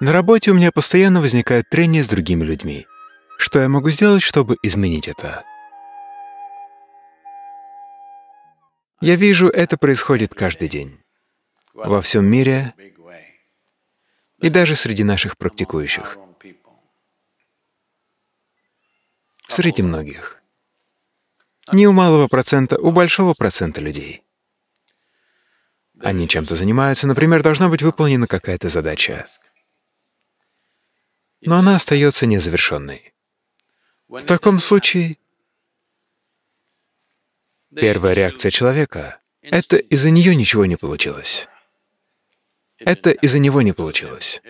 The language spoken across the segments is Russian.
На работе у меня постоянно возникают трения с другими людьми. Что я могу сделать, чтобы изменить это? Я вижу, это происходит каждый день. Во всем мире и даже среди наших практикующих. Среди многих. Не у малого процента, у большого процента людей. Они чем-то занимаются, например, должна быть выполнена какая-то задача но она остается незавершенной. В таком случае первая реакция человека — это из-за нее ничего не получилось. Это из-за него не получилось.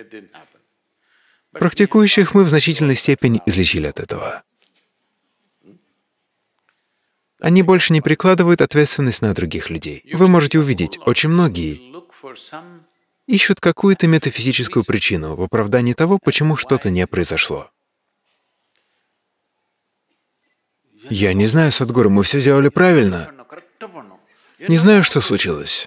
Практикующих мы в значительной степени излечили от этого. Они больше не прикладывают ответственность на других людей. Вы можете увидеть, очень многие ищут какую-то метафизическую причину в оправдании того, почему что-то не произошло. Я не знаю, Садгуру, мы все сделали правильно. Не знаю, что случилось.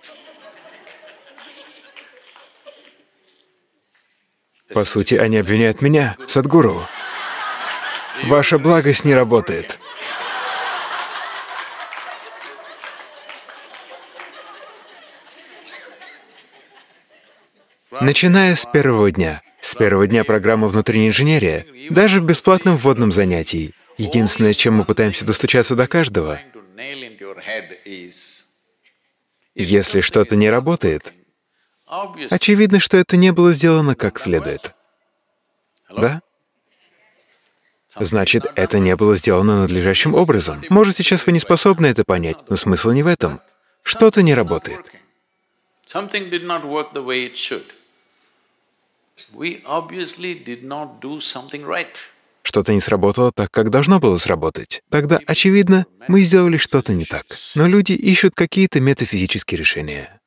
По сути, они обвиняют меня, Садгуру. Ваша благость не работает. Начиная с первого дня, с первого дня программы внутренней инженерии, даже в бесплатном вводном занятии, единственное, чем мы пытаемся достучаться до каждого, если что-то не работает, очевидно, что это не было сделано как следует. Да? Значит, это не было сделано надлежащим образом. Может, сейчас вы не способны это понять, но смысл не в этом. Что-то не работает. Something did not work the way it should. Что-то не сработало так, как должно было сработать. Тогда, очевидно, мы сделали что-то не так. Но люди ищут какие-то метафизические решения.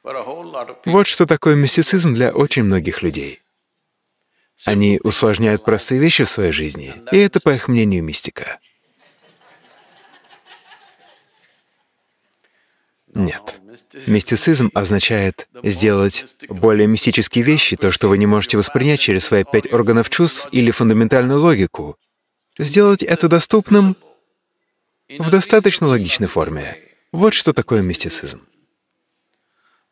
Вот что такое мистицизм для очень многих людей. Они усложняют простые вещи в своей жизни, и это, по их мнению, мистика. Нет. Мистицизм означает сделать более мистические вещи, то, что вы не можете воспринять через свои пять органов чувств или фундаментальную логику. Сделать это доступным в достаточно логичной форме. Вот что такое мистицизм.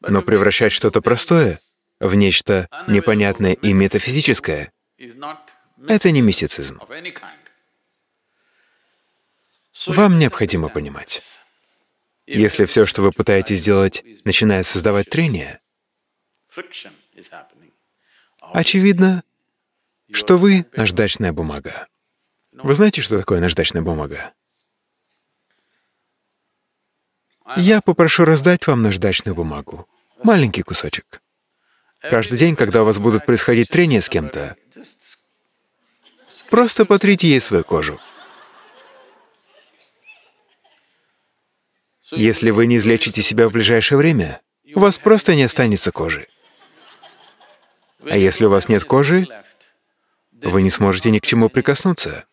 Но превращать что-то простое в нечто непонятное и метафизическое — это не мистицизм. Вам необходимо понимать. Если все, что вы пытаетесь сделать, начинает создавать трение, очевидно, что вы — наждачная бумага. Вы знаете, что такое наждачная бумага? Я попрошу раздать вам наждачную бумагу, маленький кусочек. Каждый день, когда у вас будут происходить трения с кем-то, просто потрите ей свою кожу. Если вы не излечите себя в ближайшее время, у вас просто не останется кожи. А если у вас нет кожи, вы не сможете ни к чему прикоснуться.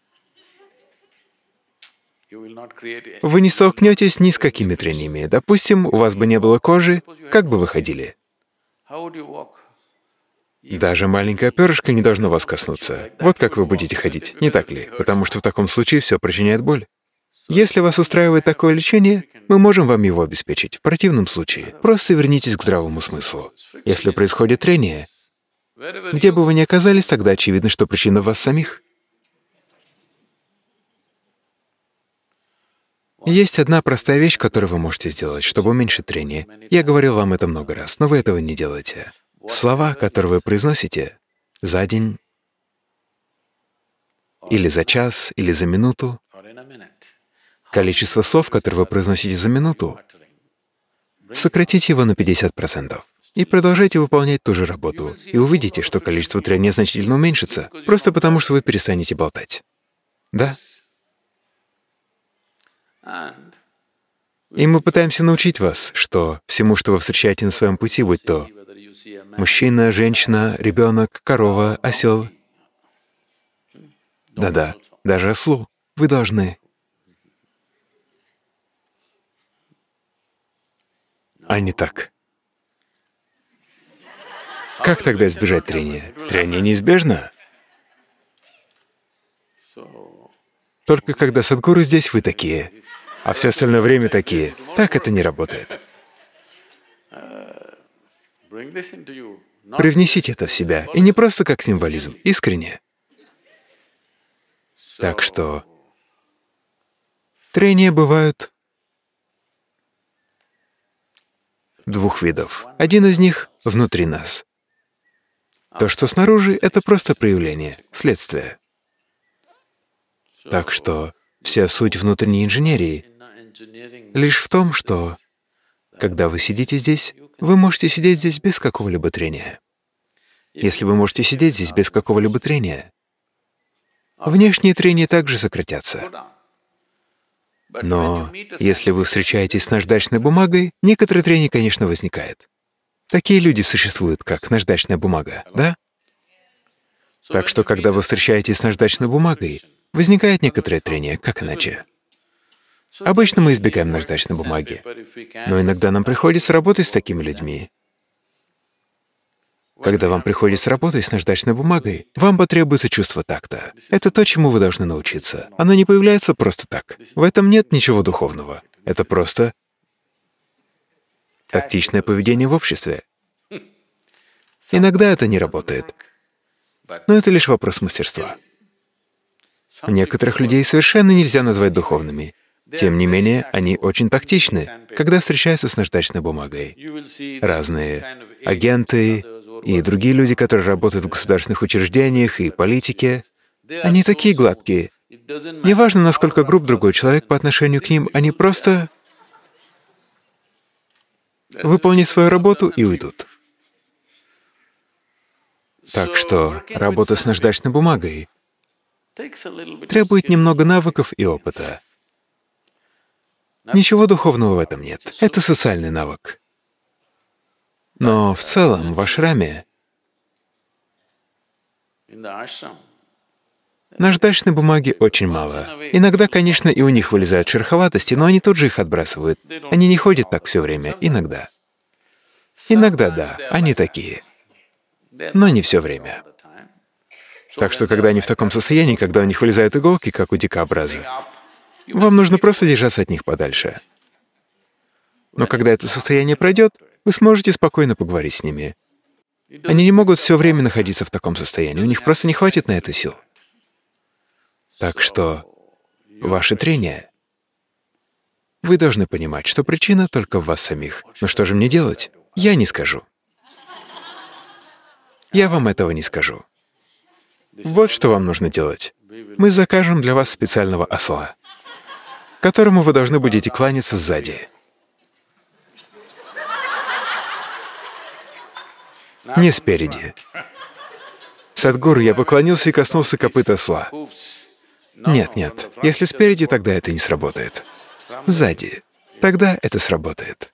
Вы не столкнетесь ни с какими трениями. Допустим, у вас бы не было кожи, как бы вы ходили? Даже маленькое перышко не должно вас коснуться. Вот как вы будете ходить, не так ли? Потому что в таком случае все причиняет боль. Если вас устраивает такое лечение, мы можем вам его обеспечить. В противном случае, просто вернитесь к здравому смыслу. Если происходит трение, где бы вы ни оказались, тогда очевидно, что причина в вас самих. Есть одна простая вещь, которую вы можете сделать, чтобы уменьшить трение. Я говорил вам это много раз, но вы этого не делаете. Слова, которые вы произносите за день, или за час, или за минуту, количество слов, которые вы произносите за минуту, сократите его на 50%. И продолжайте выполнять ту же работу, и увидите, что количество трения значительно уменьшится, просто потому что вы перестанете болтать. Да? И мы пытаемся научить вас, что всему, что вы встречаете на своем пути, будь то мужчина, женщина, ребенок, корова, осел, да-да, даже ослу, вы должны а не так. Как тогда избежать трения? Трение неизбежно. Только когда садгуру здесь, вы такие, а все остальное время такие. Так это не работает. Привнесите это в себя, и не просто как символизм, искренне. Так что трения бывают двух видов. Один из них — внутри нас. То, что снаружи, — это просто проявление, следствие. Так что вся суть внутренней инженерии лишь в том, что когда вы сидите здесь, вы можете сидеть здесь без какого-либо трения. Если вы можете сидеть здесь без какого-либо трения, внешние трения также сократятся. Но если вы встречаетесь с наждачной бумагой, некоторое трение, конечно, возникает. Такие люди существуют, как наждачная бумага, да? Так что, когда вы встречаетесь с наждачной бумагой, возникает некоторое трение, как иначе. Обычно мы избегаем наждачной бумаги, но иногда нам приходится работать с такими людьми, когда вам приходится работать с наждачной бумагой, вам потребуется чувство такта. Это то, чему вы должны научиться. Оно не появляется просто так. В этом нет ничего духовного. Это просто тактичное поведение в обществе. Иногда это не работает. Но это лишь вопрос мастерства. Некоторых людей совершенно нельзя назвать духовными. Тем не менее, они очень тактичны, когда встречаются с наждачной бумагой. Разные агенты, и другие люди, которые работают в государственных учреждениях и политике, они такие гладкие. Неважно, насколько груб другой человек по отношению к ним, они просто выполнят свою работу и уйдут. Так что работа с наждачной бумагой требует немного навыков и опыта. Ничего духовного в этом нет. Это социальный навык. Но в целом в ашраме наждачной бумаги очень мало. Иногда, конечно, и у них вылезают шероховатости, но они тут же их отбрасывают. Они не ходят так все время, иногда. Иногда, да, они такие. Но не все время. Так что, когда они в таком состоянии, когда у них вылезают иголки, как у дикобраза, вам нужно просто держаться от них подальше. Но когда это состояние пройдет, вы сможете спокойно поговорить с ними. Они не могут все время находиться в таком состоянии, у них просто не хватит на это сил. Так что ваши трения. Вы должны понимать, что причина только в вас самих. Но что же мне делать? Я не скажу. Я вам этого не скажу. Вот что вам нужно делать. Мы закажем для вас специального осла, которому вы должны будете кланяться сзади. не спереди. Садгуру, я поклонился и коснулся копыта осла. Нет, нет, если спереди, тогда это не сработает. Сзади. Тогда это сработает.